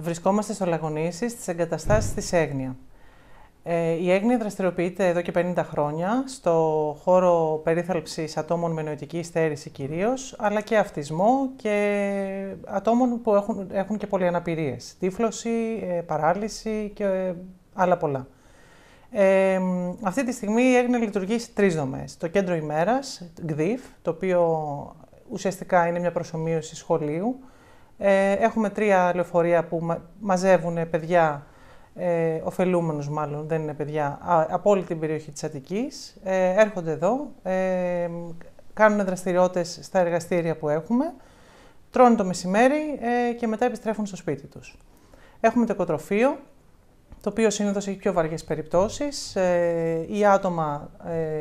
Βρισκόμαστε στο Λαγονίση, στις εγκαταστάσεις της Έγνοια. Ε, η Έγνοια δραστηριοποιείται εδώ και 50 χρόνια στο χώρο περίθαλψης ατόμων με νοητική στέρηση κυρίως, αλλά και αυτισμό και ατόμων που έχουν, έχουν και αναπηρίες. τύφλωση, ε, παράλυση και ε, άλλα πολλά. Ε, αυτή τη στιγμή η Έγνοια λειτουργεί σε τρεις δομές. Το κέντρο ημέρας, GDIF, το οποίο ουσιαστικά είναι μια προσωμείωση σχολείου, ε, έχουμε τρία λεωφορεία που μαζεύουν παιδιά, ε, μάλλον, δεν είναι παιδιά, από όλη την περιοχή της Αττικής. Ε, έρχονται εδώ, ε, κάνουν δραστηριότητες στα εργαστήρια που έχουμε, τρώνε το μεσημέρι και μετά επιστρέφουν στο σπίτι τους. Έχουμε το οικοτροφείο, το οποίο συνήθως έχει πιο βαριές περιπτώσεις, ή άτομα ε,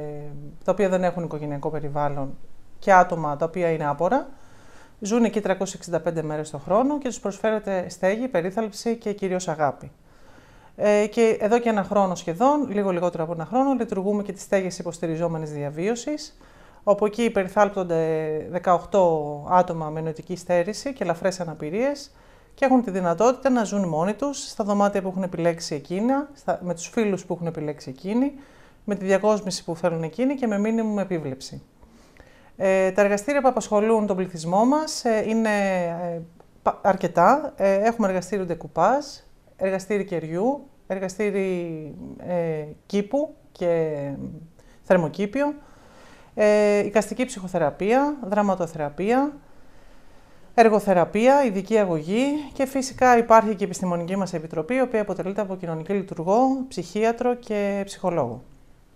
τα οποία δεν έχουν οικογενειακό περιβάλλον και άτομα τα οποία είναι άπορα, Ζουν εκεί 365 μέρες το χρόνο και τους προσφέρεται στέγη, περίθαλψη και κυρίως αγάπη. Ε, και εδώ και ένα χρόνο σχεδόν, λίγο λιγότερο από ένα χρόνο, λειτουργούμε και τις στέγες υποστηριζόμενης διαβίωσης, όπου εκεί περιθάλπτονται 18 άτομα με νοητική στέρηση και ελαφρές αναπηρίες και έχουν τη δυνατότητα να ζουν μόνοι τους στα δωμάτια που έχουν επιλέξει εκείνα, στα, με τους φίλους που έχουν επιλέξει εκείνοι, με τη διακόσμηση που θέλουν εκείνοι και με μήνυμου επίβλεψη. Ε, τα εργαστήρια που απασχολούν τον πληθυσμό μας ε, είναι ε, αρκετά. Ε, έχουμε εργαστήριο ντεκουπάζ, εργαστήρι κεριού, εργαστήρι κήπου και θερμοκήπιο, ε, οικαστική ψυχοθεραπεία, δραματοθεραπεία, εργοθεραπεία, ειδική αγωγή και φυσικά υπάρχει και η επιστημονική μας επιτροπή, η οποία αποτελείται από κοινωνική λειτουργό, ψυχίατρο και ψυχολόγο.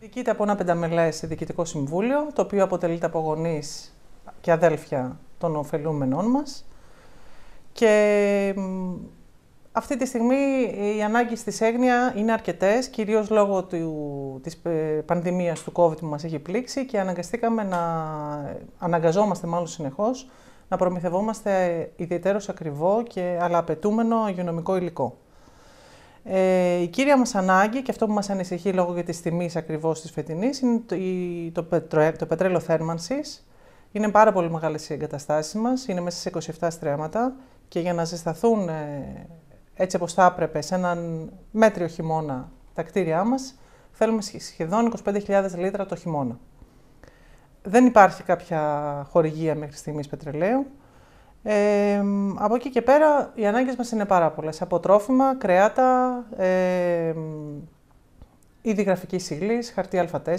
Διοικείται από ένα πενταμελές διοικητικό συμβούλιο, το οποίο αποτελείται από γονείς και αδέλφια των ωφελούμενών μας. Και αυτή τη στιγμή οι ανάγκη τη έγνοια είναι αρκετές. Κυρίως λόγω του, της ε, πανδημίας του COVID που μας έχει πλήξει και αναγκαστήκαμε να αναγκαζόμαστε μάλλον συνεχώς να προμηθευόμαστε ιδιαίτερος ακριβό και αλλά απαιτούμενο υγειονομικό υλικό. Ε, η κύρια μας ανάγκη και αυτό που μας ανησυχεί λόγω για της τιμής ακριβώς της φετινής είναι το, το, πετρέλαιο θέρμανσης. Είναι πάρα πολύ μεγάλες οι εγκαταστάσεις μας, είναι μέσα σε 27 στρέμματα και για να ζεσταθούν ε, έτσι όπως θα έπρεπε σε έναν μέτριο χειμώνα τα κτίρια μας, θέλουμε σχεδόν 25.000 λίτρα το χειμώνα. Δεν υπάρχει κάποια χορηγία μέχρι στιγμής πετρελαίου από εκεί και πέρα οι ανάγκες μας είναι πάρα πολλές. Από τρόφιμα, κρεάτα, ε, ειδη γραφικη γραφική ύλης, χαρτί α4,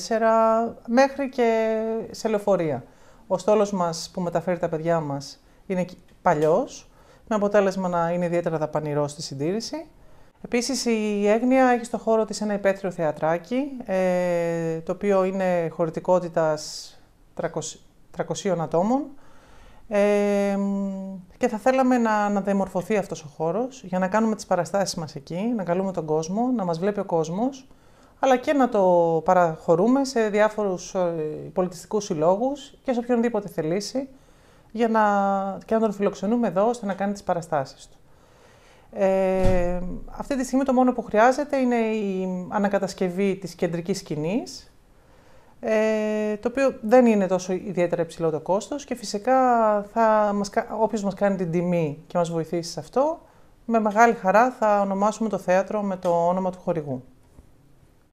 μέχρι και σε λεωφορεία. Ο στόλος μας που μεταφέρει τα παιδιά μας είναι παλιός, με αποτέλεσμα να είναι ιδιαίτερα δαπανηρός στη συντήρηση. Επίσης η Έγνοια έχει στο χώρο της ένα υπαίθριο θεατράκι, ε, το οποίο είναι χωρητικότητας 300, 300 ατόμων, και θα θέλαμε να, να διαμορφωθεί αυτός ο χώρος για να κάνουμε τις παραστάσεις μας εκεί, να καλούμε τον κόσμο, να μας βλέπει ο κόσμος, αλλά και να το παραχωρούμε σε διάφορους ε, πολιτιστικούς συλλόγους και σε οποιονδήποτε θελήσει για να, και να τον φιλοξενούμε εδώ ώστε να κάνει τις παραστάσεις του. αυτή τη στιγμή το μόνο που χρειάζεται είναι η ανακατασκευή της κεντρικής σκηνής, ε, το οποίο δεν είναι τόσο ιδιαίτερα υψηλό το κόστος και φυσικά θα μας, όποιος μας κάνει την τιμή και μας βοηθήσει σε αυτό, με μεγάλη χαρά θα ονομάσουμε το θέατρο με το όνομα του χορηγού.